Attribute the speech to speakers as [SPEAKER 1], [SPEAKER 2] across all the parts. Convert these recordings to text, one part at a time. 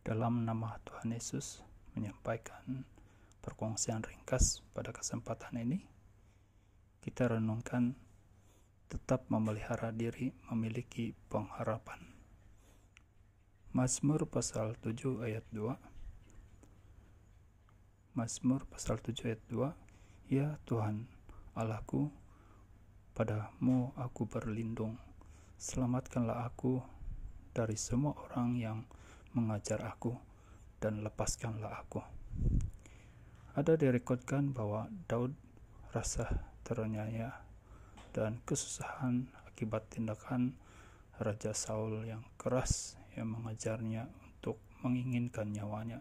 [SPEAKER 1] dalam nama Tuhan Yesus menyampaikan perkongsian ringkas pada kesempatan ini. Kita renungkan tetap memelihara diri memiliki pengharapan. Mazmur pasal 7 ayat 2 Mazmur pasal 7 ayat 2 Ya Tuhan Allahku padamu aku berlindung selamatkanlah aku dari semua orang yang mengajar aku dan lepaskanlah aku. Ada direkodkan bahwa Daud rasa teraniaya dan kesusahan akibat tindakan Raja Saul yang keras yang mengajarnya untuk menginginkan nyawanya.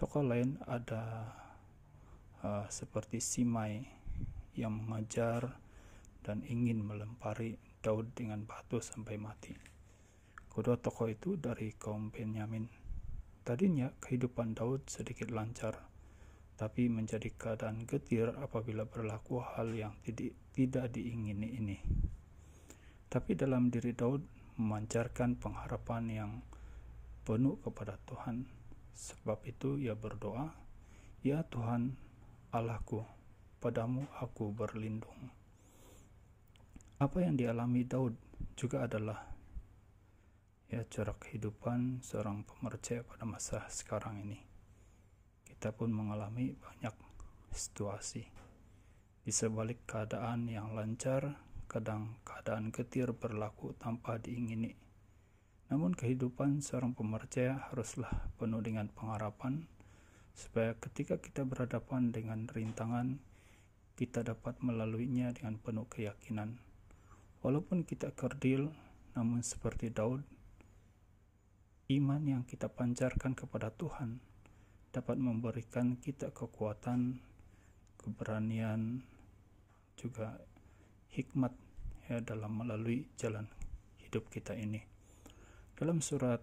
[SPEAKER 1] Tokoh lain ada uh, seperti Simai yang mengajar dan ingin melempari Daud dengan batu sampai mati. Kedua tokoh itu dari kaum Benyamin. Tadinya kehidupan Daud sedikit lancar, tapi menjadi keadaan getir apabila berlaku hal yang tidak, tidak diingini ini. Tapi dalam diri Daud memancarkan pengharapan yang penuh kepada Tuhan. Sebab itu ia berdoa, Ya Tuhan Allahku, padamu aku berlindung. Apa yang dialami Daud juga adalah ya corak kehidupan seorang pemerce pada masa sekarang ini. Kita pun mengalami banyak situasi. Bisa balik keadaan yang lancar, kadang keadaan getir berlaku tanpa diingini. Namun kehidupan seorang pemerce haruslah penuh dengan pengharapan, supaya ketika kita berhadapan dengan rintangan, kita dapat melaluinya dengan penuh keyakinan. Walaupun kita kerdil, namun seperti Daud, iman yang kita pancarkan kepada Tuhan dapat memberikan kita kekuatan, keberanian, juga hikmat ya dalam melalui jalan hidup kita ini. Dalam surat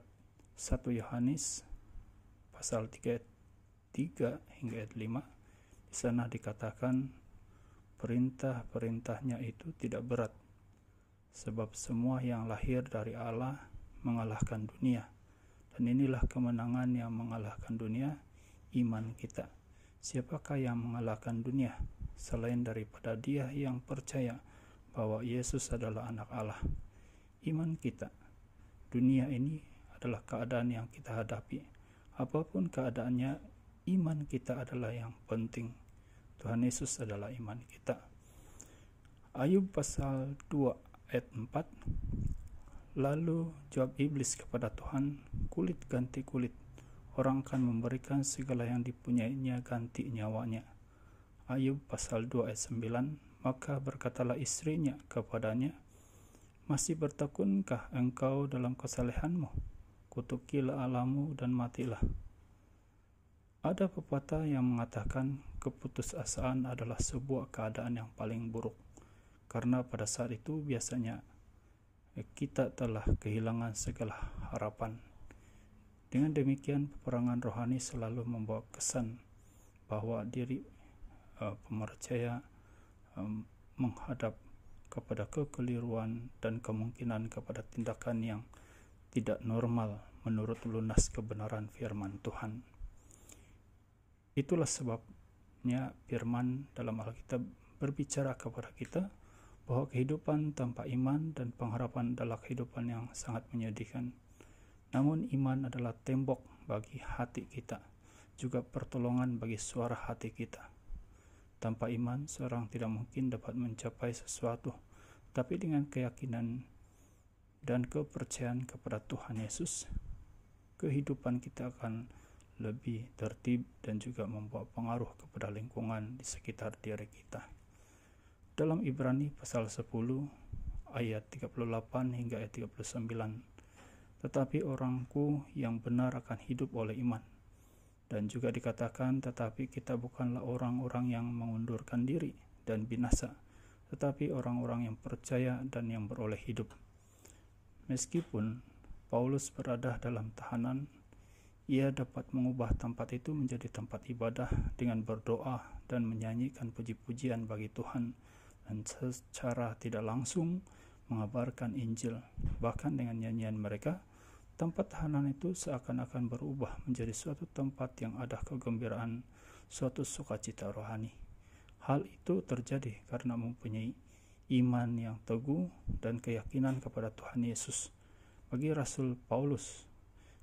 [SPEAKER 1] 1 Yohanes pasal 3 3 hingga ayat 5 di sana dikatakan perintah-perintahnya itu tidak berat sebab semua yang lahir dari Allah mengalahkan dunia dan inilah kemenangan yang mengalahkan dunia, iman kita. Siapakah yang mengalahkan dunia selain daripada dia yang percaya bahwa Yesus adalah anak Allah? Iman kita. Dunia ini adalah keadaan yang kita hadapi. Apapun keadaannya, iman kita adalah yang penting. Tuhan Yesus adalah iman kita. Ayub pasal 2 ayat 4 Lalu jawab iblis kepada Tuhan, kulit ganti kulit. Orang akan memberikan segala yang dipunyainya ganti nyawanya. Ayub pasal 2 ayat 9 Maka berkatalah istrinya kepadanya, Masih bertakunkah engkau dalam kesalehanmu? Kutukilah alamu dan matilah. Ada pepatah yang mengatakan keputusasaan adalah sebuah keadaan yang paling buruk, karena pada saat itu biasanya kita telah kehilangan segala harapan. Dengan demikian, peperangan rohani selalu membawa kesan bahwa diri e, pemercaya e, menghadap kepada kekeliruan dan kemungkinan kepada tindakan yang tidak normal menurut lunas kebenaran firman Tuhan. Itulah sebabnya firman dalam Alkitab berbicara kepada kita bahwa kehidupan tanpa iman dan pengharapan adalah kehidupan yang sangat menyedihkan. Namun iman adalah tembok bagi hati kita, juga pertolongan bagi suara hati kita. Tanpa iman, seorang tidak mungkin dapat mencapai sesuatu, tapi dengan keyakinan dan kepercayaan kepada Tuhan Yesus, kehidupan kita akan lebih tertib dan juga membawa pengaruh kepada lingkungan di sekitar diri kita dalam Ibrani pasal 10 ayat 38 hingga ayat 39. Tetapi orangku yang benar akan hidup oleh iman. Dan juga dikatakan tetapi kita bukanlah orang-orang yang mengundurkan diri dan binasa, tetapi orang-orang yang percaya dan yang beroleh hidup. Meskipun Paulus berada dalam tahanan, ia dapat mengubah tempat itu menjadi tempat ibadah dengan berdoa dan menyanyikan puji-pujian bagi Tuhan dan secara tidak langsung mengabarkan Injil. Bahkan dengan nyanyian mereka, tempat tahanan itu seakan-akan berubah menjadi suatu tempat yang ada kegembiraan, suatu sukacita rohani. Hal itu terjadi karena mempunyai iman yang teguh dan keyakinan kepada Tuhan Yesus. Bagi Rasul Paulus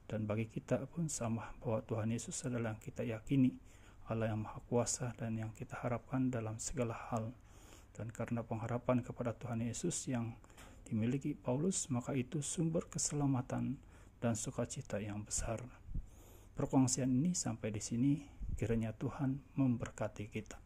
[SPEAKER 1] dan bagi kita pun sama bahwa Tuhan Yesus adalah yang kita yakini, Allah yang Maha Kuasa dan yang kita harapkan dalam segala hal. Dan karena pengharapan kepada Tuhan Yesus yang dimiliki Paulus, maka itu sumber keselamatan dan sukacita yang besar. Perkongsian ini sampai di sini, kiranya Tuhan memberkati kita.